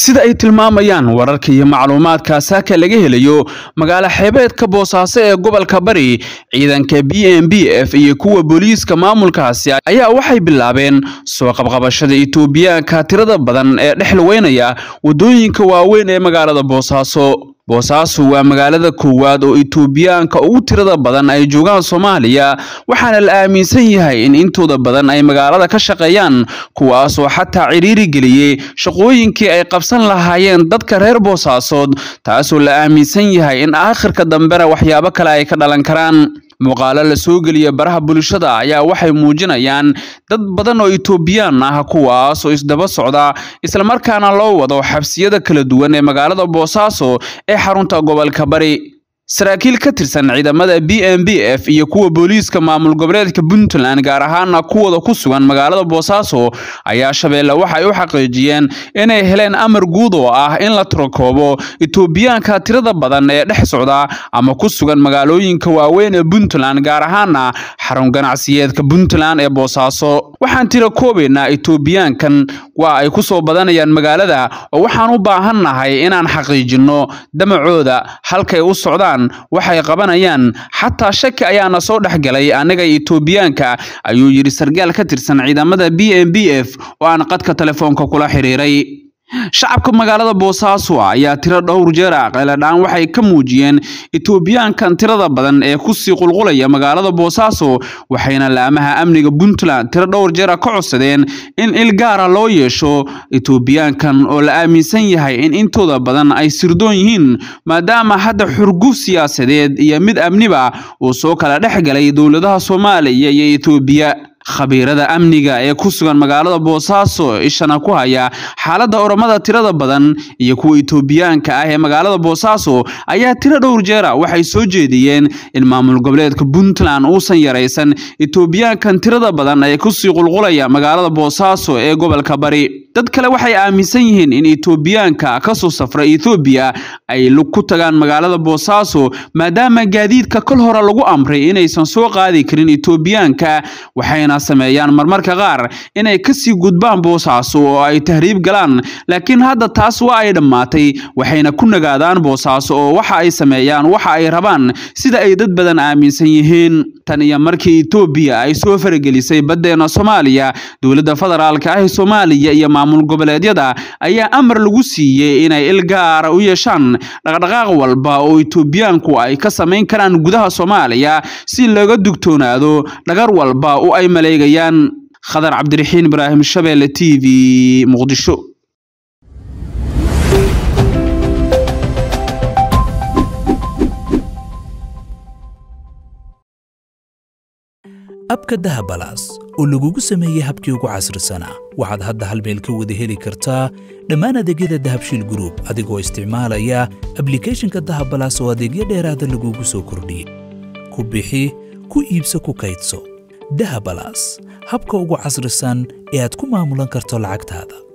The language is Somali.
sida ay tilmaamayaan wararka iyo macluumaadka saaka laga helayo magaalo xeebeedka boosaaso ee gobolka bari ciidanka b m b f iyo kuwa booliiska maamulkaasi ayaa waxay bilaabeen soo qabqabashada itoobiyaanka tirada badan ee dhexlaweynaya waddooyinka waaweyn ee magaalada boosaaso boosaaso waa magaalada koowaad oo itoobiyaanka ugu tirada badan ay joogaan soomaaliya waxaana la aaminsan yahay in intooda badan ay magaalada ka shaqeeyaan kuwaasoo xataa cidhiiri geliyey shaqooyinkii ay qabsan lahaayeen dadka reer boosaasood taasoo la aaminsan yahay in aakhirka dambena waxyaabo kale ay ka dhalan karaan muuqaalo la soo geliya baraha bulshada ayaa waxay muujinayaan dad badan oo itoobiyaan ah kuwaas oo isdaba socda islamarkaana loo wado xabsiyada kala duwan ee magaalada boosaaso ee xarunta gobolka bari saraakiil ka tirsan ciidamada b m b f iyo kuwa booliiska maamul goboleedka puntland gaar ahaana kuwooda ku sugan magaalada boosaaso ayaa shabeelle waxay u xaqiijiyeen inay heleen amar guud oo ah in la turokoobo etoobiyaanka tirada badan ee dhex socda ama ku sugan magaalooyinka waaweyn ee puntland gaar ahaana xarun ganacsiyeedka puntland ee boosaaso waxaan tira koobaynaa etoobiyaankan waa ay ku soo badanayaan magaalada oo waxaan u baahannahay inaan xaqiijinno damacooda halkay u socdaan fiican waxay qabanayaan xataa shaki ayaana soo dhex galay anaga itoobiyaanka ayuu yidhi sargaal ka tirsan ciidamada b m b f oo aan qadka telefoonka kula xiriiray shacabka magaalada boosaaso ayaa tiro dhowr jeer ah qayladhaan waxay ka muujiyeen itoobiyaankan tirada badan ee kusii qulqulaya magaalada boosaaso waxayna laamaha amniga puntland tiro dhowr jeer ah ka codsadeen in il gaara ah loo yeesho itoobiyaankan oo la aaminsan yahay in intooda badan ay sirdoon yihiin maadaama hadda xurguf siyaasadeed iyo mid amniba uu soo kala dhex galay dowladaha soomaaliya iyo etoobiya khabiirada amniga ee ku sugan magaalada boosaaso ishana ku haya xaaladda oromada tirada badan iyo kuwa etoobiyaanka ah ee magaalada boosaaso ayaa tiro dhowr jeera ah. waxay soo jeediyeen in maamul goboleedka puntland uusan yaraysan itoobiyaankan tirada badan ee kusii qulqulaya magaalada boosaaso ee gobolka bari dad kale waxay aaminsan yihiin in itoobiyaanka kasoo soo safra ethoobiya ay lug ku tagaan magaalada boosaaso maadaama gaadiidka kol hore lagu amray inaysan soo qaadi karin etoobiyaanka waxayna waxayna sameeyaan marmarka qaar inay kasii gudbaan boosaaso oo ay tahriib galaan laakiin hadda taas waa ay dhammaatay waxayna ku nagaadaan boosaaso oo waxa ay sameeyaan waxa ay rabaan sida ay dad badan aaminsan yihiin tan iyo markii etoobiya ay soo faragelisay baddeena soomaaliya dowladda federaalka ah ee soomaaliya iyo maamul goboleedyada ayaa amar lagu siiyey inay il gaara u yeeshaan dhaqdhaqaaq walba oo etoobiyaanku ay ka samayn karaan gudaha soomaaliya si laga dugtoonaado dhagar walba oo ay maleegayaan khadar cabdiraxiin ibraahim shabeelle t v muqdisho abka dahabalaas oo lagugu sameeyey habkii ugu casrisanaa waxaad hadda hal meel ka wada heli kartaa dhammaan adeegyada dahabshiil gruub adigoo isticmaalaya ablikeeshinka dahabalaas oo adeegyo dheeraada lagugu soo kordhiyey ku bixi ku iibso ku kaydso dahabalas habka ugu casrisan ee aad ku maamulan karto lacagtaada